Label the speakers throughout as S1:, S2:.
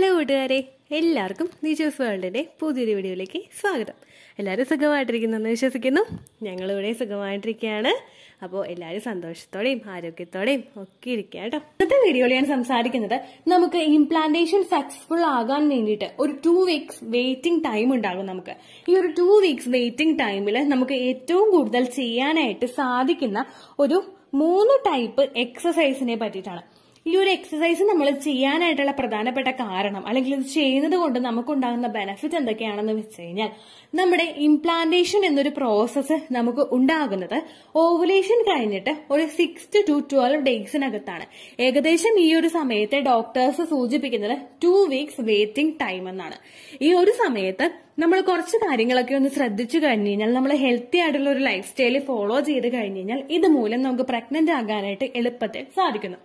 S1: hello കൂട്ടുകാരെ എല്ലാവർക്കും നിജോസ് വേൾഡിൻ്റെ പുതിയൊരു വീഡിയോയിലേക്ക് സ്വാഗതം എല്ലാവരും എന്ന് വിശ്വസിക്കുന്നു ഞങ്ങളിവിടെ സുഖമായിട്ടിരിക്കുകയാണ് അപ്പോൾ എല്ലാവരും സന്തോഷത്തോടെയും ആരോഗ്യത്തോടെയും ഒക്കെ ഇരിക്കുക കേട്ടോ ഇന്നത്തെ വീഡിയോയിൽ ഞാൻ സംസാരിക്കുന്നത് നമുക്ക് ഇംപ്ലാന്റേഷൻ സക്സസ്ഫുൾ ആകാൻ വേണ്ടിയിട്ട് ഒരു ടു വീക്സ് വെയിറ്റിംഗ് ടൈം ഉണ്ടാകും നമുക്ക് ഈ ഒരു ടു വീക്സ് വെയിറ്റിംഗ് ടൈമിൽ നമുക്ക് ഏറ്റവും കൂടുതൽ ചെയ്യാനായിട്ട് സാധിക്കുന്ന ഒരു മൂന്ന് ടൈപ്പ് എക്സസൈസിനെ പറ്റിയിട്ടാണ് ഈ ഒരു എക്സസൈസ് നമ്മൾ ചെയ്യാനായിട്ടുള്ള പ്രധാനപ്പെട്ട കാരണം അല്ലെങ്കിൽ ഇത് ചെയ്യുന്നത് കൊണ്ട് നമുക്കുണ്ടാകുന്ന ബെനഫിറ്റ് എന്തൊക്കെയാണെന്ന് വെച്ച് കഴിഞ്ഞാൽ നമ്മുടെ ഇംപ്ലാന്റേഷൻ എന്നൊരു പ്രോസസ്സ് നമുക്ക് ഉണ്ടാകുന്നത് ഓവുലേഷൻ കഴിഞ്ഞിട്ട് ഒരു സിക്സ് ടു ട്വൽവ് ഡേയ്സിനകത്താണ് ഏകദേശം ഈ ഒരു സമയത്തെ ഡോക്ടേഴ്സ് സൂചിപ്പിക്കുന്നത് ടു വീക്സ് വെയിറ്റിംഗ് ടൈം എന്നാണ് ഈ ഒരു സമയത്ത് നമ്മൾ കുറച്ച് കാര്യങ്ങളൊക്കെ ഒന്ന് ശ്രദ്ധിച്ചു കഴിഞ്ഞു കഴിഞ്ഞാൽ നമ്മൾ ഹെൽത്തി ആയിട്ടുള്ള ഒരു ലൈഫ് സ്റ്റൈൽ ഫോളോ ചെയ്ത് കഴിഞ്ഞു കഴിഞ്ഞാൽ ഇതുമൂലം നമുക്ക് പ്രഗ്നന്റ് ആകാനായിട്ട് എളുപ്പത്തിൽ സാധിക്കുന്നു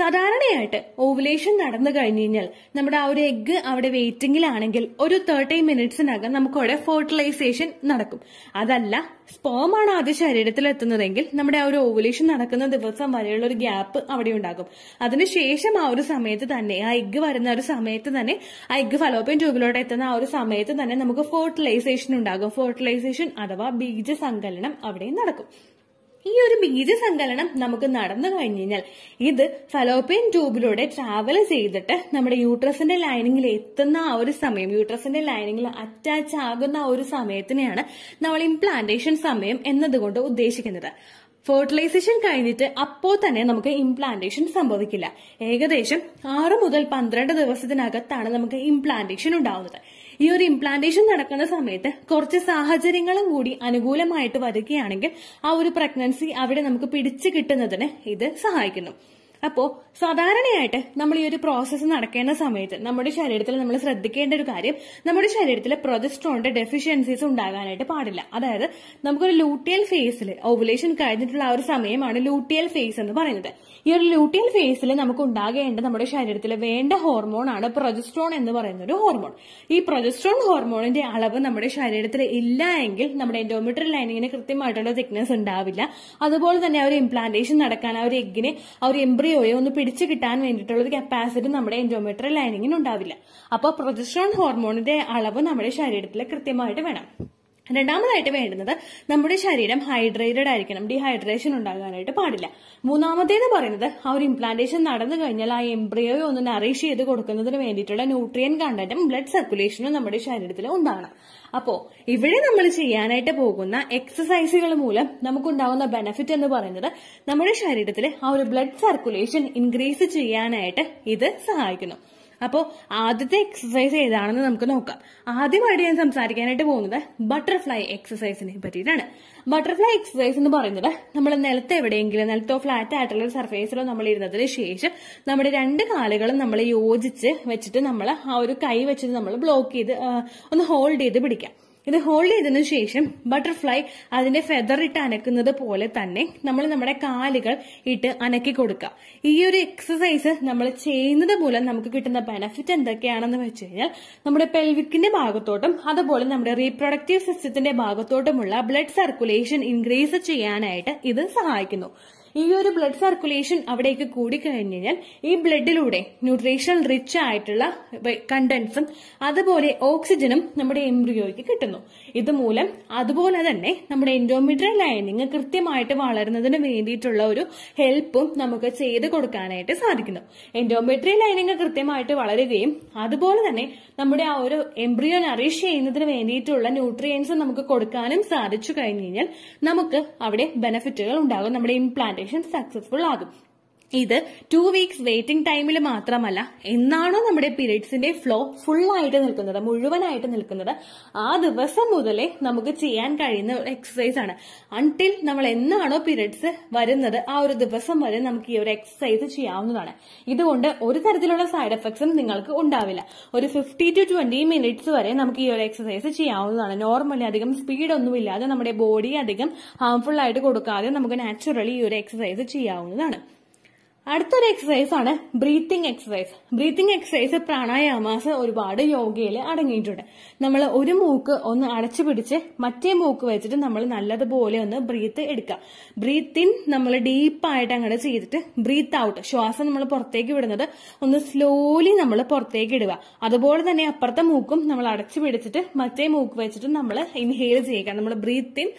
S1: സാധാരണയായിട്ട് ഓവുലേഷൻ നടന്നു കഴിഞ്ഞു കഴിഞ്ഞാൽ നമ്മുടെ ആ ഒരു എഗ്ഗ് അവിടെ വെയിറ്റിംഗിലാണെങ്കിൽ ഒരു തേർട്ടി മിനിറ്റ്സിനകം അവിടെ ഫെർട്ടിലൈസേഷൻ നടക്കും അതല്ല സ്പേം ആണ് ആദ്യ ശരീരത്തിൽ എത്തുന്നതെങ്കിൽ നമ്മുടെ ആ ഒരു ഓവുലേഷൻ നടക്കുന്ന ദിവസം വരെയുള്ള ഒരു ഗ്യാപ്പ് അവിടെ ഉണ്ടാകും അതിനുശേഷം ആ ഒരു സമയത്ത് തന്നെ ആ എഗ്ഗ് വരുന്ന ഒരു സമയത്ത് തന്നെ ആ എഗ്ഗ് ഫലോപ്യൻ ട്യൂബിലോട്ട് എത്തുന്ന ആ ഒരു സമയത്ത് തന്നെ നമുക്ക് ഫെർട്ടിലൈസേഷൻ ഉണ്ടാകും ഫെർട്ടിലൈസേഷൻ അഥവാ ബീജസങ്കലനം അവിടെ നടക്കും ഈ ഒരു ബീജ സങ്കലനം നമുക്ക് നടന്നു കഴിഞ്ഞു കഴിഞ്ഞാൽ ഇത് ഫലോപ്പിയൻ ട്യൂബിലൂടെ ട്രാവൽ ചെയ്തിട്ട് നമ്മുടെ യൂട്രസിന്റെ ലൈനിങ്ങിൽ എത്തുന്ന ആ ഒരു സമയം യൂട്രസിന്റെ ലൈനിങ്ങിൽ അറ്റാച്ച് ആകുന്ന ആ ഒരു സമയത്തിനെയാണ് നമ്മൾ ഇംപ്ലാന്റേഷൻ സമയം എന്നതുകൊണ്ട് ഉദ്ദേശിക്കുന്നത് ഫെർട്ടിലൈസേഷൻ കഴിഞ്ഞിട്ട് അപ്പോൾ തന്നെ നമുക്ക് ഇംപ്ലാന്റേഷൻ സംഭവിക്കില്ല ഏകദേശം ആറ് മുതൽ പന്ത്രണ്ട് ദിവസത്തിനകത്താണ് നമുക്ക് ഇംപ്ലാന്റേഷൻ ഉണ്ടാവുന്നത് ഈ ഒരു ഇംപ്ലാന്റേഷൻ നടക്കുന്ന സമയത്ത് കുറച്ച് സാഹചര്യങ്ങളും കൂടി അനുകൂലമായിട്ട് വരികയാണെങ്കിൽ ആ ഒരു പ്രഗ്നൻസി അവിടെ നമുക്ക് പിടിച്ചു കിട്ടുന്നതിന് ഇത് സഹായിക്കുന്നു അപ്പോൾ സാധാരണയായിട്ട് നമ്മൾ ഈ ഒരു പ്രോസസ്സ് നടക്കേണ്ട സമയത്ത് നമ്മുടെ ശരീരത്തിൽ നമ്മൾ ശ്രദ്ധിക്കേണ്ട ഒരു കാര്യം നമ്മുടെ ശരീരത്തിൽ പ്രൊജസ്ട്രോണിന്റെ ഡെഫിഷ്യൻസീസ് ഉണ്ടാകാനായിട്ട് പാടില്ല അതായത് നമുക്കൊരു ലൂട്ടിയൽ ഫേസിൽ ഓവുലേഷൻ കഴിഞ്ഞിട്ടുള്ള ആ ഒരു സമയമാണ് ലൂട്ടിയൽ ഫേസ് എന്ന് പറയുന്നത് ഈ ഒരു ലൂട്ടിയൽ ഫേസിൽ നമുക്ക് ഉണ്ടാകേണ്ട നമ്മുടെ ശരീരത്തിൽ വേണ്ട ഹോർമോൺ ആണ് പ്രൊജസ്ട്രോൺ എന്ന് പറയുന്ന ഒരു ഹോർമോൺ ഈ പ്രൊജസ്ട്രോൺ ഹോർമോണിന്റെ അളവ് നമ്മുടെ ശരീരത്തിൽ ഇല്ല എങ്കിൽ നമ്മുടെ എൻഡോമെട്രിയൽ ലൈനിങ്ങിന് കൃത്യമായിട്ടുള്ള തിക്നെസ് ഉണ്ടാവില്ല അതുപോലെ തന്നെ ആ ഒരു ഇംപ്ലാന്റേഷൻ നടക്കാൻ ആ ഒരു എഗ്ഗിനെ ആ ഒരു എംബ്രി യൂറിയോയോ ഒന്ന് പിടിച്ചു കിട്ടാൻ വേണ്ടിയിട്ടുള്ള ഒരു കപ്പാസിറ്റി നമ്മുടെ എൻഡോമെട്രിയൽ ലൈനിങ്ങിന് ഉണ്ടാവില്ല അപ്പോൾ പ്രൊജസ്ട്രോൺ ഹോർമോണിന്റെ അളവ് നമ്മുടെ ശരീരത്തിൽ കൃത്യമായിട്ട് വേണം രണ്ടാമതായിട്ട് വേണ്ടുന്നത് നമ്മുടെ ശരീരം ഹൈഡ്രേറ്റഡ് ആയിരിക്കണം ഡീഹൈഡ്രേഷൻ ഉണ്ടാകാനായിട്ട് പാടില്ല മൂന്നാമത്തേന്ന് പറയുന്നത് ആ ഒരു ഇംപ്ലാന്റേഷൻ നടന്നു കഴിഞ്ഞാൽ ആ എംബ്രിയോ ഒന്ന് നറീഷ് ചെയ്ത് കൊടുക്കുന്നതിന് വേണ്ടിയിട്ടുള്ള ന്യൂട്രിയൻ കണ്ടന്റും ബ്ലഡ് സർക്കുലേഷനും നമ്മുടെ ശരീരത്തിൽ ഉണ്ടാകണം അപ്പോ ഇവിടെ നമ്മൾ ചെയ്യാനായിട്ട് പോകുന്ന എക്സസൈസുകൾ മൂലം നമുക്കുണ്ടാകുന്ന ബെനഫിറ്റ് എന്ന് പറയുന്നത് നമ്മുടെ ശരീരത്തിലെ ആ ഒരു ബ്ലഡ് സർക്കുലേഷൻ ഇൻക്രീസ് ചെയ്യാനായിട്ട് ഇത് സഹായിക്കുന്നു അപ്പോൾ ആദ്യത്തെ എക്സസൈസ് ഏതാണെന്ന് നമുക്ക് നോക്കാം ആദ്യമായിട്ട് ഞാൻ സംസാരിക്കാനായിട്ട് പോകുന്നത് ബട്ടർഫ്ലൈ എക്സസൈസിനെ പറ്റിയിട്ടാണ് ബട്ടർഫ്ലൈ എക്സസൈസ് എന്ന് പറയുന്നത് നമ്മൾ നിലത്ത് എവിടെയെങ്കിലും നിലത്തോ ഫ്ലാറ്റ് ആയിട്ടുള്ള ഒരു സർഫേസിലോ നമ്മൾ ഇരുന്നതിന് ശേഷം നമ്മുടെ രണ്ട് കാലുകളും നമ്മൾ യോജിച്ച് വെച്ചിട്ട് നമ്മൾ ആ ഒരു കൈ വെച്ചിട്ട് നമ്മൾ ബ്ലോക്ക് ചെയ്ത് ഒന്ന് ഹോൾഡ് ചെയ്ത് പിടിക്കാം ഇത് ഹോൾഡ് ചെയ്തതിനു ശേഷം ബട്ടർഫ്ലൈ അതിന്റെ ഫെദർ ഇട്ട് അനക്കുന്നത് പോലെ തന്നെ നമ്മൾ നമ്മുടെ കാലുകൾ ഇട്ട് അനക്കി കൊടുക്കുക ഈ ഒരു എക്സസൈസ് നമ്മൾ ചെയ്യുന്നത് മൂലം നമുക്ക് കിട്ടുന്ന ബെനഫിറ്റ് എന്തൊക്കെയാണെന്ന് വെച്ച് കഴിഞ്ഞാൽ നമ്മുടെ പെൽവിക്കിന്റെ ഭാഗത്തോട്ടും അതുപോലെ നമ്മുടെ റീപ്രൊഡക്റ്റീവ് സിസ്റ്റത്തിന്റെ ഭാഗത്തോട്ടുമുള്ള ബ്ലഡ് സർക്കുലേഷൻ ഇൻക്രീസ് ചെയ്യാനായിട്ട് ഇത് സഹായിക്കുന്നു ഈ ഒരു ബ്ലഡ് സർക്കുലേഷൻ അവിടേക്ക് കൂടി കഴിഞ്ഞാൽ ഈ ബ്ലഡിലൂടെ ന്യൂട്രീഷൻ റിച്ച് ആയിട്ടുള്ള കണ്ടന്റ്സും അതുപോലെ ഓക്സിജനും നമ്മുടെ എംബ്രിയോയ്ക്ക് കിട്ടുന്നു ഇതുമൂലം അതുപോലെ തന്നെ നമ്മുടെ എൻഡോമീട്രിയൽ ലൈനിങ് കൃത്യമായിട്ട് വളരുന്നതിന് വേണ്ടിയിട്ടുള്ള ഒരു ഹെൽപ്പും നമുക്ക് ചെയ്ത് കൊടുക്കാനായിട്ട് സാധിക്കുന്നു എൻഡോമെട്രിയൽ ലൈനിങ് കൃത്യമായിട്ട് വളരുകയും അതുപോലെ തന്നെ നമ്മുടെ ആ ഒരു എംബ്രിയോ നറിഷ് ചെയ്യുന്നതിന് വേണ്ടിയിട്ടുള്ള ന്യൂട്രിയൻസ് നമുക്ക് കൊടുക്കാനും സാധിച്ചു കഴിഞ്ഞു കഴിഞ്ഞാൽ നമുക്ക് അവിടെ ബെനിഫിറ്റുകൾ ഉണ്ടാകും നമ്മുടെ ഇംപ്ലാന്റേഷൻ ഓപ്പറേഷൻ സക്സസ്ഫുൾ ആകും ഇത് ടു വീക്സ് വെയിറ്റിംഗ് ടൈമിൽ മാത്രമല്ല എന്നാണോ നമ്മുടെ പീരീഡ്സിന്റെ ഫ്ലോ ഫുൾ ആയിട്ട് നിൽക്കുന്നത് മുഴുവനായിട്ട് നിൽക്കുന്നത് ആ ദിവസം മുതലേ നമുക്ക് ചെയ്യാൻ കഴിയുന്ന ഒരു എക്സസൈസ് ആണ് അൺടിൽ നമ്മൾ എന്നാണോ പീരീഡ്സ് വരുന്നത് ആ ഒരു ദിവസം വരെ നമുക്ക് ഈ ഒരു എക്സസൈസ് ചെയ്യാവുന്നതാണ് ഇതുകൊണ്ട് ഒരു തരത്തിലുള്ള സൈഡ് എഫക്ട്സും നിങ്ങൾക്ക് ഉണ്ടാവില്ല ഒരു ഫിഫ്റ്റി ടു ട്വന്റി മിനിറ്റ്സ് വരെ നമുക്ക് ഈ ഒരു എക്സസൈസ് ചെയ്യാവുന്നതാണ് നോർമലി അധികം സ്പീഡ് ഒന്നും ഇല്ലാതെ നമ്മുടെ ബോഡി അധികം ഹാംഫുൾ ആയിട്ട് കൊടുക്കാതെ നമുക്ക് നാച്ചുറലി ഈ ഒരു എക്സസൈസ് ചെയ്യാവുന്നതാണ് അടുത്തൊരു എക്സസൈസ് ആണ് breathing exercise breathing exercise pranayamas ഒരുപാട് യോഗയിൽ അടങ്ങിയിട്ടുണ്ട് നമ്മൾ ഒരു മൂക്ക് ഒന്ന് അടച്ചു പിടിച്ച് മറ്റേ മൂക്ക് വെച്ചിട്ട് നമ്മൾ നല്ലതുപോലെ ഒന്ന് ബ്രീത്ത് എടുക്കുക ബ്രീത്ത് ഇൻ നമ്മൾ ഡീപ്പായിട്ട് അങ്ങോട്ട് ചെയ്തിട്ട് ബ്രീത്ത് ഔട്ട് ശ്വാസം നമ്മൾ പുറത്തേക്ക് വിടുന്നത് ഒന്ന് സ്ലോലി നമ്മൾ പുറത്തേക്ക് ഇടുക അതുപോലെ തന്നെ അപ്പുറത്തെ മൂക്കും നമ്മൾ അടച്ചു പിടിച്ചിട്ട് മറ്റേ മൂക്ക് വെച്ചിട്ട് നമ്മൾ ഇൻഹെയിൽ ചെയ്യുക നമ്മൾ ബ്രീത്ത് ഇൻ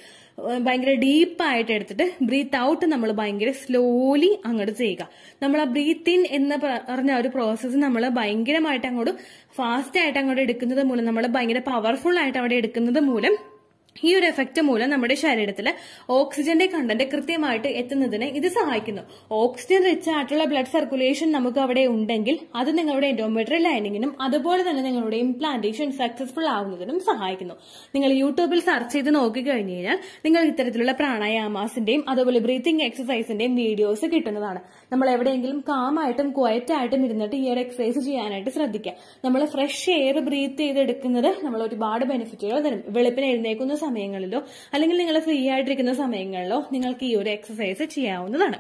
S1: ഭയങ്കര ഡീപ്പായിട്ട് എടുത്തിട്ട് ബ്രീത്ത് ഔട്ട് നമ്മൾ ഭയങ്കര സ്ലോലി അങ്ങോട്ട് ചെയ്യുക നമ്മൾ ആ ബ്രീത്ത് ഇൻ എന്ന് പറഞ്ഞ ഒരു പ്രോസസ്സ് നമ്മൾ ഭയങ്കരമായിട്ട് അങ്ങോട്ട് ഫാസ്റ്റ് ആയിട്ട് അങ്ങോട്ട് എടുക്കുന്നത് മൂലം നമ്മൾ ഭയങ്കര പവർഫുൾ ആയിട്ട് അവിടെ എടുക്കുന്നത് മൂലം ഈ ഒരു എഫക്റ്റ് മൂലം നമ്മുടെ ശരീരത്തിൽ ഓക്സിജന്റെ കണ്ടന്റ് കൃത്യമായിട്ട് എത്തുന്നതിന് ഇത് സഹായിക്കുന്നു ഓക്സിജൻ റിച്ച് ആയിട്ടുള്ള ബ്ലഡ് സർക്കുലേഷൻ നമുക്ക് അവിടെ ഉണ്ടെങ്കിൽ അത് നിങ്ങളുടെ എൻഡോമെട്രിയൽ ലൈനിങ്ങിനും അതുപോലെ തന്നെ നിങ്ങളുടെ ഇംപ്ലാന്റേഷൻ സക്സസ്ഫുൾ ആവുന്നതിനും സഹായിക്കുന്നു നിങ്ങൾ യൂട്യൂബിൽ സെർച്ച് ചെയ്ത് നോക്കിക്കഴിഞ്ഞു കഴിഞ്ഞാൽ നിങ്ങൾ ഇത്തരത്തിലുള്ള പ്രാണായാമാസിന്റെയും അതുപോലെ ബ്രീത്തിങ് എക്സസൈസിന്റെയും വീഡിയോസ് കിട്ടുന്നതാണ് നമ്മൾ എവിടെയെങ്കിലും കാമായിട്ടും ക്വയറ്റ് ആയിട്ടും ഇരുന്നിട്ട് ഈ ഒരു എക്സസൈസ് ചെയ്യാനായിട്ട് ശ്രദ്ധിക്കുക നമ്മൾ ഫ്രഷ് എയർ ബ്രീത്ത് ചെയ്തെടുക്കുന്നത് നമ്മൾ ഒരുപാട് ബെനിഫിറ്റുകൾ തരും വെളുപ്പിന് എഴുന്നേക്കുന്ന സമയങ്ങളിലോ അല്ലെങ്കിൽ നിങ്ങൾ ഫ്രീ ആയിട്ടിരിക്കുന്ന സമയങ്ങളിലോ നിങ്ങൾക്ക് ഈ ഒരു എക്സസൈസ് ചെയ്യാവുന്നതാണ്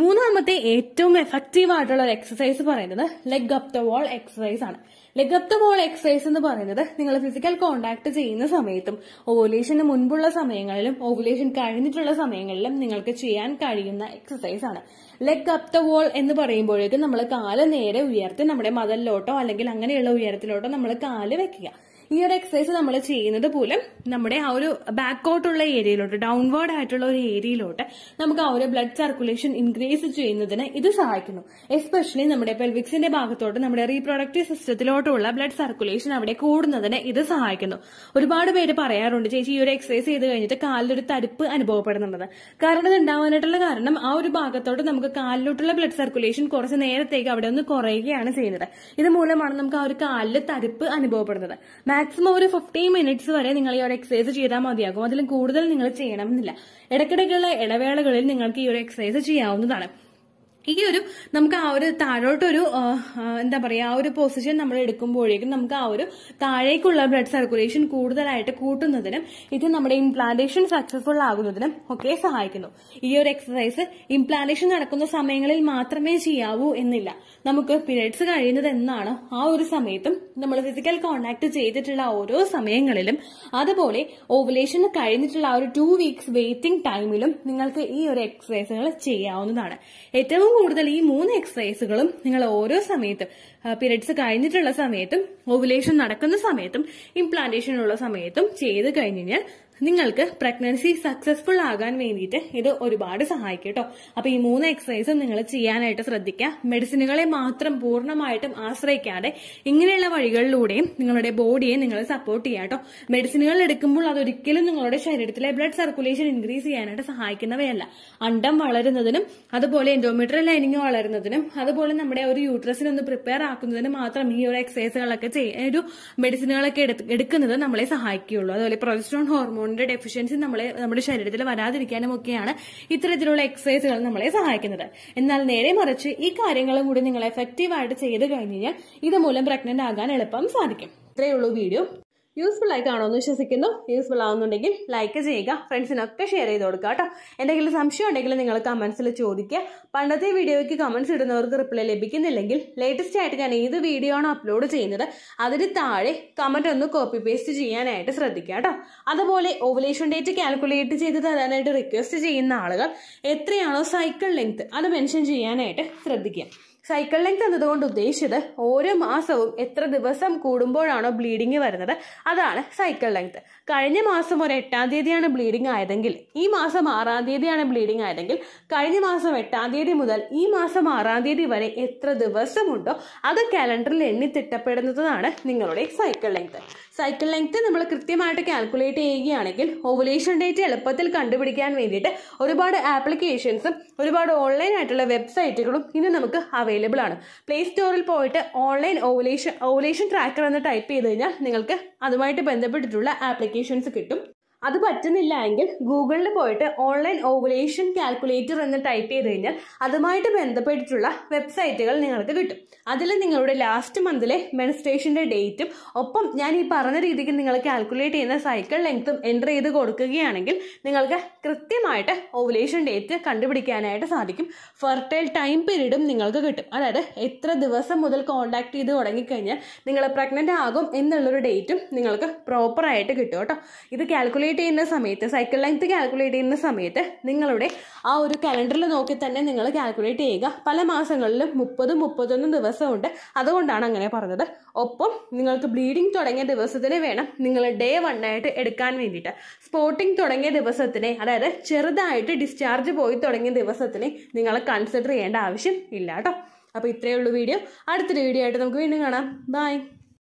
S1: മൂന്നാമത്തെ ഏറ്റവും എഫക്റ്റീവ് ആയിട്ടുള്ള ഒരു എക്സസൈസ് പറയുന്നത് leg up the wall exercise ആണ് ലെഗപ്ത ബോൾ എക്സസൈസ് എന്ന് പറയുന്നത് നിങ്ങൾ ഫിസിക്കൽ കോണ്ടാക്ട് ചെയ്യുന്ന സമയത്തും ഓവുലേഷന് മുൻപുള്ള സമയങ്ങളിലും ഓവുലേഷൻ കഴിഞ്ഞിട്ടുള്ള സമയങ്ങളിലും നിങ്ങൾക്ക് ചെയ്യാൻ കഴിയുന്ന എക്സസൈസ് ആണ് ലെഗ് അപ് ദ വോൾ എന്ന് പറയുമ്പോഴേക്കും നമ്മൾ കാല് നേരെ ഉയർത്തി നമ്മുടെ മതലിലോട്ടോ അല്ലെങ്കിൽ അങ്ങനെയുള്ള ഉയരത്തിലോട്ടോ നമ്മൾ കാല് വെക്കുക ഈ ഒരു എക്സസൈസ് നമ്മൾ ചെയ്യുന്നത് പോലും നമ്മുടെ ആ ഒരു ബാക്കോട്ടുള്ള ഏരിയയിലോട്ട് ഡൗൺവേർഡ് ആയിട്ടുള്ള ഒരു ഏരിയയിലോട്ട് നമുക്ക് ആ ഒരു ബ്ലഡ് സർക്കുലേഷൻ ഇൻക്രീസ് ചെയ്യുന്നതിന് ഇത് സഹായിക്കുന്നു എസ്പെഷ്യലി നമ്മുടെ പെൽവിക്സിന്റെ ഭാഗത്തോട്ട് നമ്മുടെ റീപ്രൊഡക്റ്റീവ് സിസ്റ്റത്തിലോട്ടുള്ള ബ്ലഡ് സർക്കുലേഷൻ അവിടെ കൂടുന്നതിന് ഇത് സഹായിക്കുന്നു ഒരുപാട് പേര് പറയാറുണ്ട് ചേച്ചി ഈ ഒരു എക്സസൈസ് ചെയ്ത് കഴിഞ്ഞിട്ട് കാലിലൊരു തരിപ്പ് അനുഭവപ്പെടുന്നുണ്ടെന്ന് കാരണം ഉണ്ടാവാനായിട്ടുള്ള കാരണം ആ ഒരു ഭാഗത്തോട്ട് നമുക്ക് കാലിലോട്ടുള്ള ബ്ലഡ് സർക്കുലേഷൻ കുറച്ച് നേരത്തേക്ക് അവിടെ ഒന്ന് കുറയുകയാണ് ചെയ്യുന്നത് ഇത് മൂലമാണ് നമുക്ക് ആ ഒരു കാലിൽ തരിപ്പ് അനുഭവപ്പെടുന്നത് മാക്സിമം ഒരു ഫിഫ്റ്റീൻ മിനിറ്റ്സ് വരെ നിങ്ങൾ ഈ ഒരു എക്സസൈസ് ചെയ്താൽ മതിയാകും അതിലും കൂടുതൽ നിങ്ങൾ ചെയ്യണമെന്നില്ല ഇടയ്ക്കിടയ്ക്കുള്ള ഇടവേളകളിൽ നിങ്ങൾക്ക് ഈ ഒരു എക്സസൈസ് ചെയ്യാവുന്നതാണ് ഈ ഒരു നമുക്ക് ആ ഒരു താഴോട്ടൊരു എന്താ പറയുക ആ ഒരു പൊസിഷൻ നമ്മൾ എടുക്കുമ്പോഴേക്കും നമുക്ക് ആ ഒരു താഴേക്കുള്ള ബ്ലഡ് സർക്കുലേഷൻ കൂടുതലായിട്ട് കൂട്ടുന്നതിനും ഇത് നമ്മുടെ ഇംപ്ലാന്റേഷൻ സക്സസ്ഫുൾ ആകുന്നതിനും ഒക്കെ സഹായിക്കുന്നു ഈ ഒരു എക്സസൈസ് ഇംപ്ലാന്റേഷൻ നടക്കുന്ന സമയങ്ങളിൽ മാത്രമേ ചെയ്യാവൂ എന്നില്ല നമുക്ക് പീരിയഡ്സ് കഴിയുന്നത് എന്നാണ് ആ ഒരു സമയത്തും നമ്മൾ ഫിസിക്കൽ കോണ്ടാക്ട് ചെയ്തിട്ടുള്ള ഓരോ സമയങ്ങളിലും അതുപോലെ ഓവലേഷൻ കഴിഞ്ഞിട്ടുള്ള ആ ഒരു ടു വീക്സ് വെയിറ്റിംഗ് ടൈമിലും നിങ്ങൾക്ക് ഈ ഒരു എക്സസൈസുകൾ ചെയ്യാവുന്നതാണ് ഏറ്റവും കൂടുതൽ ഈ മൂന്ന് എക്സസൈസുകളും നിങ്ങൾ ഓരോ സമയത്തും പീരിയഡ്സ് കഴിഞ്ഞിട്ടുള്ള സമയത്തും ഓവുലേഷൻ നടക്കുന്ന സമയത്തും ഇംപ്ലാന്റേഷൻ ഉള്ള സമയത്തും ചെയ്ത് കഴിഞ്ഞ് കഴിഞ്ഞാൽ നിങ്ങൾക്ക് പ്രഗ്നൻസി സക്സസ്ഫുൾ ആകാൻ വേണ്ടിയിട്ട് ഇത് ഒരുപാട് സഹായിക്കും കേട്ടോ അപ്പൊ ഈ മൂന്ന് എക്സസൈസും നിങ്ങൾ ചെയ്യാനായിട്ട് ശ്രദ്ധിക്കുക മെഡിസിനുകളെ മാത്രം പൂർണ്ണമായിട്ടും ആശ്രയിക്കാതെ ഇങ്ങനെയുള്ള വഴികളിലൂടെയും നിങ്ങളുടെ ബോഡിയെ നിങ്ങൾ സപ്പോർട്ട് ചെയ്യുക കേട്ടോ മെഡിസിനുകൾ എടുക്കുമ്പോൾ അതൊരിക്കലും നിങ്ങളുടെ ശരീരത്തിലെ ബ്ലഡ് സർക്കുലേഷൻ ഇൻക്രീസ് ചെയ്യാനായിട്ട് സഹായിക്കുന്നവയല്ല അണ്ടം വളരുന്നതിനും അതുപോലെ എൻഡോമീറ്റർ ലൈനിങ് വളരുന്നതിനും അതുപോലെ നമ്മുടെ ഒരു യൂട്രസിനെ ഒന്ന് പ്രിപ്പയർ ആക്കുന്നതിന് മാത്രം ഈ ഒരു എക്സസൈസുകളൊക്കെ ഒരു മെഡിസിനുകളൊക്കെ എടുക്കുന്നത് നമ്മളെ സഹായിക്കുകയുള്ളൂ അതുപോലെ പ്രൊജസ്ട്രോൺ ഹോർമോൺ ഹോർമോണിന്റെ ഡെഫിഷ്യൻസി നമ്മളെ നമ്മുടെ ശരീരത്തിൽ വരാതിരിക്കാനും ഒക്കെയാണ് ഇത്തരത്തിലുള്ള എക്സസൈസുകൾ നമ്മളെ സഹായിക്കുന്നത് എന്നാൽ നേരെ മറിച്ച് ഈ കാര്യങ്ങളും കൂടി നിങ്ങൾ എഫക്റ്റീവായിട്ട് ചെയ്ത് കഴിഞ്ഞ് കഴിഞ്ഞാൽ ഇതുമൂലം പ്രഗ്നന്റ് ആകാൻ എളുപ്പം സാധിക്കും ഇത്രയേ ഉള്ളൂ വീഡിയോ യൂസ്ഫുൾ ആയിക്കാണോ എന്ന് വിശ്വസിക്കുന്നു യൂസ്ഫുൾ ആവുന്നുണ്ടെങ്കിൽ ലൈക്ക് ചെയ്യുക ഫ്രണ്ട്സിനൊക്കെ ഷെയർ ചെയ്ത് കൊടുക്കുക കേട്ടോ എന്തെങ്കിലും സംശയം ഉണ്ടെങ്കിൽ നിങ്ങൾ കമൻസിൽ ചോദിക്കുക പണ്ടത്തെ വീഡിയോയ്ക്ക് കമൻസ് ഇടുന്നവർക്ക് റിപ്ലൈ ലഭിക്കുന്നില്ലെങ്കിൽ ലേറ്റസ്റ്റ് ആയിട്ട് ഞാൻ ഏത് വീഡിയോ ആണ് അപ്ലോഡ് ചെയ്യുന്നത് അതിന് താഴെ കമൻറ്റ് ഒന്ന് കോപ്പി പേസ്റ്റ് ചെയ്യാനായിട്ട് ശ്രദ്ധിക്കുക കേട്ടോ അതുപോലെ ഓവലേഷൻ ഡേറ്റ് കാൽക്കുലേറ്റ് ചെയ്ത് തരാനായിട്ട് റിക്വസ്റ്റ് ചെയ്യുന്ന ആളുകൾ എത്രയാണോ സൈക്കിൾ ലെങ്ത് അത് മെൻഷൻ ചെയ്യാനായിട്ട് ശ്രദ്ധിക്കുക സൈക്കിൾ ലെങ്ത് എന്നതുകൊണ്ട് ഉദ്ദേശിച്ചത് ഓരോ മാസവും എത്ര ദിവസം കൂടുമ്പോഴാണോ ബ്ലീഡിങ് വരുന്നത് അതാണ് സൈക്കിൾ ലെങ്ത് കഴിഞ്ഞ മാസം ഒരു എട്ടാം തീയതിയാണ് ബ്ലീഡിങ് ആയതെങ്കിൽ ഈ മാസം ആറാം തീയതിയാണ് ബ്ലീഡിങ് ആയതെങ്കിൽ കഴിഞ്ഞ മാസം എട്ടാം തീയതി മുതൽ ഈ മാസം ആറാം തീയതി വരെ എത്ര ദിവസമുണ്ടോ അത് കാലണ്ടറിൽ എണ്ണി തിട്ടപ്പെടുന്നതാണ് നിങ്ങളുടെ സൈക്കിൾ ലെങ്ത് സൈക്കിൾ ലെങ്ത് നമ്മൾ കൃത്യമായിട്ട് കാൽക്കുലേറ്റ് ചെയ്യുകയാണെങ്കിൽ ഓവുലേഷൻ ഡേറ്റ് എളുപ്പത്തിൽ കണ്ടുപിടിക്കാൻ വേണ്ടിയിട്ട് ഒരുപാട് ആപ്ലിക്കേഷൻസും ഒരുപാട് ഓൺലൈൻ ആയിട്ടുള്ള വെബ്സൈറ്റുകളും ഇന്ന് നമുക്ക് അവൈലബിൾ ആണ് പ്ലേ സ്റ്റോറിൽ പോയിട്ട് ഓൺലൈൻ ഓവുലേഷൻ ഓവുലേഷൻ ട്രാക്കർ എന്ന് ടൈപ്പ് ചെയ്ത് കഴിഞ്ഞാൽ നിങ്ങൾക്ക് അതുമായിട്ട് ബന്ധപ്പെട്ടിട്ടുള്ള ആപ്ലിക്കേഷൻസ് കിട്ടും അത് പറ്റുന്നില്ല എങ്കിൽ ഗൂഗിളിൽ പോയിട്ട് ഓൺലൈൻ ഓവുലേഷൻ കാൽക്കുലേറ്റർ എന്ന് ടൈപ്പ് ചെയ്ത് കഴിഞ്ഞാൽ അതുമായിട്ട് ബന്ധപ്പെട്ടിട്ടുള്ള വെബ്സൈറ്റുകൾ നിങ്ങൾക്ക് കിട്ടും അതിൽ നിങ്ങളുടെ ലാസ്റ്റ് മന്തിലെ മെനിസ്ട്രേഷൻ്റെ ഡേറ്റും ഒപ്പം ഞാൻ ഈ പറഞ്ഞ രീതിക്ക് നിങ്ങൾ കാൽക്കുലേറ്റ് ചെയ്യുന്ന സൈക്കിൾ ലെങ്ത്തും എൻ്റർ ചെയ്ത് കൊടുക്കുകയാണെങ്കിൽ നിങ്ങൾക്ക് കൃത്യമായിട്ട് ഓവുലേഷൻ ഡേറ്റ് കണ്ടുപിടിക്കാനായിട്ട് സാധിക്കും ഫെർട്ടൈൽ ടൈം പീരീഡും നിങ്ങൾക്ക് കിട്ടും അതായത് എത്ര ദിവസം മുതൽ കോൺടാക്ട് ചെയ്ത് തുടങ്ങിക്കഴിഞ്ഞാൽ നിങ്ങൾ പ്രഗ്നൻ്റ് ആകും എന്നുള്ളൊരു ഡേറ്റും നിങ്ങൾക്ക് പ്രോപ്പറായിട്ട് കിട്ടും കേട്ടോ ഇത് കാൽക്കുലേറ്റ് കാൽക്കുലേറ്റ് ചെയ്യുന്ന സമയത്ത് സൈക്കിൾ ലെങ്ത് കാൽക്കുലേറ്റ് ചെയ്യുന്ന സമയത്ത് നിങ്ങളുടെ ആ ഒരു കലണ്ടറിൽ നോക്കി തന്നെ നിങ്ങൾ കാൽക്കുലേറ്റ് ചെയ്യുക പല മാസങ്ങളിലും മുപ്പത് മുപ്പത്തൊന്ന് ദിവസമുണ്ട് അതുകൊണ്ടാണ് അങ്ങനെ പറഞ്ഞത് ഒപ്പം നിങ്ങൾക്ക് ബ്ലീഡിങ് തുടങ്ങിയ ദിവസത്തിന് വേണം നിങ്ങൾ ഡേ വൺ ആയിട്ട് എടുക്കാൻ വേണ്ടിയിട്ട് സ്പോട്ടിംഗ് തുടങ്ങിയ ദിവസത്തിനെ അതായത് ചെറുതായിട്ട് ഡിസ്ചാർജ് പോയി തുടങ്ങിയ ദിവസത്തിനെ നിങ്ങൾ കൺസിഡർ ചെയ്യേണ്ട ആവശ്യം ഇല്ല കേട്ടോ അപ്പോൾ ഇത്രയേ ഉള്ളൂ വീഡിയോ അടുത്തൊരു വീഡിയോ ആയിട്ട് നമുക്ക് വീണ്ടും കാണാം ബൈ